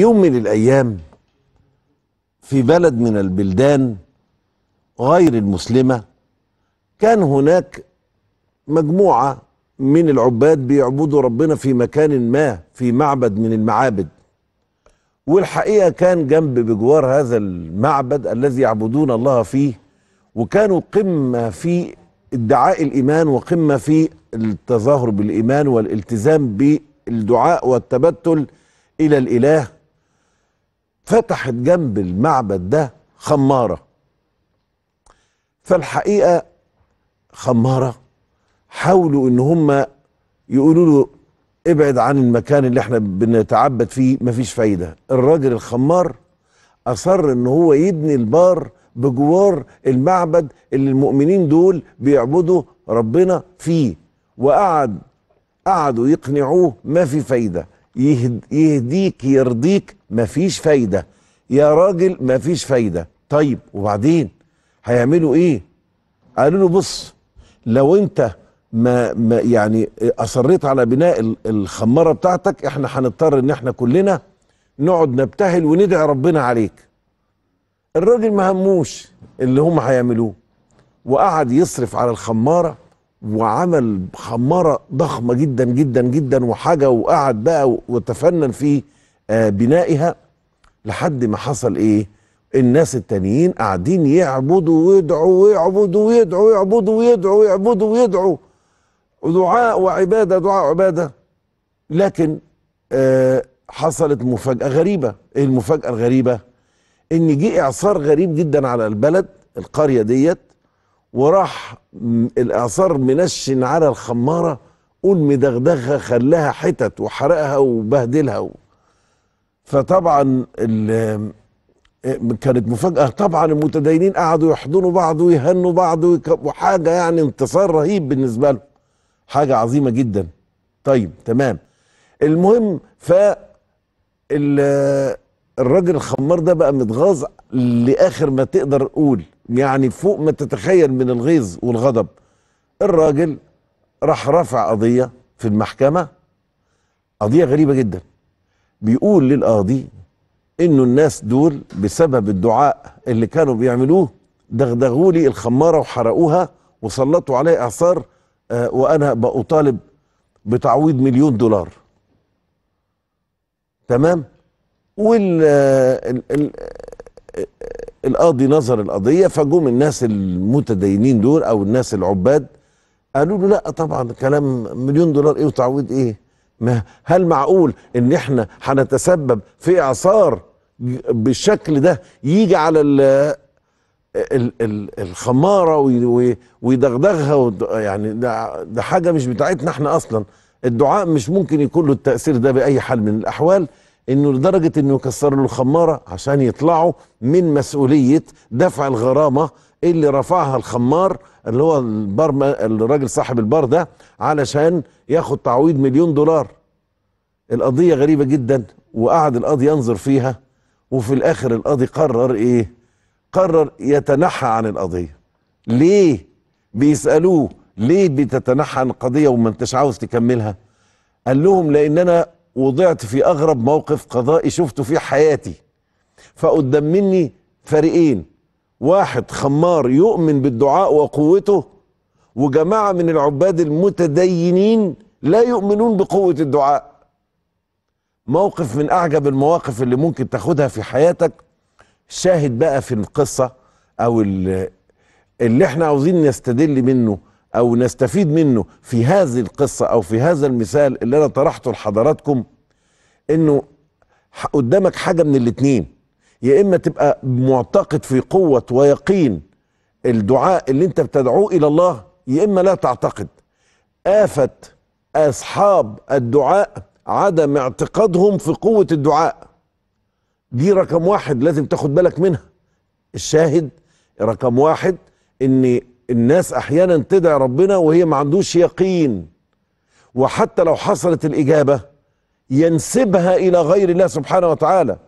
يوم من الايام في بلد من البلدان غير المسلمه كان هناك مجموعه من العباد بيعبدوا ربنا في مكان ما في معبد من المعابد والحقيقه كان جنب بجوار هذا المعبد الذي يعبدون الله فيه وكانوا قمه في ادعاء الايمان وقمه في التظاهر بالايمان والالتزام بالدعاء والتبتل الى الاله فتحت جنب المعبد ده خمارة فالحقيقة خمارة حاولوا ان هم يقولوا له ابعد عن المكان اللي احنا بنتعبد فيه مفيش فايدة الراجل الخمار اصر ان هو يبني البار بجوار المعبد اللي المؤمنين دول بيعبدوا ربنا فيه وقعد قعدوا يقنعوه ما في فايده يهد يهديك يرضيك مفيش فايدة يا راجل مفيش فايدة طيب وبعدين هيعملوا ايه قالوا له بص لو انت ما, ما يعني اصريت على بناء الخمارة بتاعتك احنا هنضطر ان احنا كلنا نقعد نبتهل وندعي ربنا عليك الراجل ما هموش اللي هم هيعملوه وقعد يصرف على الخماره وعمل خمارة ضخمة جدا جدا جدا وحاجة وقعد بقى وتفنن في آه، بنائها لحد ما حصل ايه الناس التانيين قاعدين يعبدوا ويدعوا ويعبدوا ويدعوا ويعبدوا ويدعوا ويعبدوا ويدعوا دعاء وعبادة دعاء وعبادة لكن آه حصلت مفاجأة غريبة ايه المفاجأة الغريبة ان جه اعصار غريب جدا على البلد القرية ديت وراح الاعصار منشن على الخماره قول مدغدغها خلاها حتت وحرقها وبهدلها و... فطبعا ال... كانت مفاجاه طبعا المتدينين قعدوا يحضنوا بعض ويهنوا بعض وحاجه يعني انتصار رهيب بالنسبه لهم حاجه عظيمه جدا طيب تمام المهم ف الراجل الخمار ده بقى متغاظ لاخر ما تقدر تقول يعني فوق ما تتخيل من الغيظ والغضب الراجل راح رفع قضيه في المحكمه قضيه غريبه جدا بيقول للقاضي انه الناس دول بسبب الدعاء اللي كانوا بيعملوه دغدغوا لي الخماره وحرقوها وسلطوا علي اعصار آه وانا بطالب بتعويض مليون دولار تمام وال آه، آه، آه، القاضي نظر القضيه فجم الناس المتدينين دول او الناس العباد قالوا له لا طبعا كلام مليون دولار ايه وتعويض ايه ما هل معقول ان احنا هنتسبب في اعصار بالشكل ده يجي على الـ الـ الـ الخماره ويدغدغها يعني ده, ده حاجه مش بتاعتنا احنا اصلا الدعاء مش ممكن يكون له التاثير ده باي حال من الاحوال انه لدرجه انه يكسر له الخماره عشان يطلعوا من مسؤوليه دفع الغرامه اللي رفعها الخمار اللي هو البار الراجل صاحب البار ده علشان ياخد تعويض مليون دولار القضيه غريبه جدا وقعد القاضي ينظر فيها وفي الاخر القاضي قرر ايه قرر يتنحى عن القضيه ليه بيسالوه ليه بتتنحى عن القضيه وما انتش عاوز تكملها قال لهم لان انا وضعت في اغرب موقف قضائي شفته في حياتي فقدام مني فريقين واحد خمار يؤمن بالدعاء وقوته وجماعه من العباد المتدينين لا يؤمنون بقوه الدعاء موقف من اعجب المواقف اللي ممكن تاخدها في حياتك شاهد بقى في القصه او اللي احنا عاوزين نستدل منه او نستفيد منه في هذه القصه او في هذا المثال اللي انا طرحته لحضراتكم انه قدامك حاجه من الاتنين يا اما تبقى معتقد في قوه ويقين الدعاء اللي انت بتدعوه الى الله يا اما لا تعتقد آفة أصحاب الدعاء عدم اعتقادهم في قوة الدعاء دي رقم واحد لازم تاخد بالك منها الشاهد رقم واحد ان الناس احيانا تدعي ربنا وهي ما عندوش يقين وحتى لو حصلت الاجابه ينسبها الى غير الله سبحانه وتعالى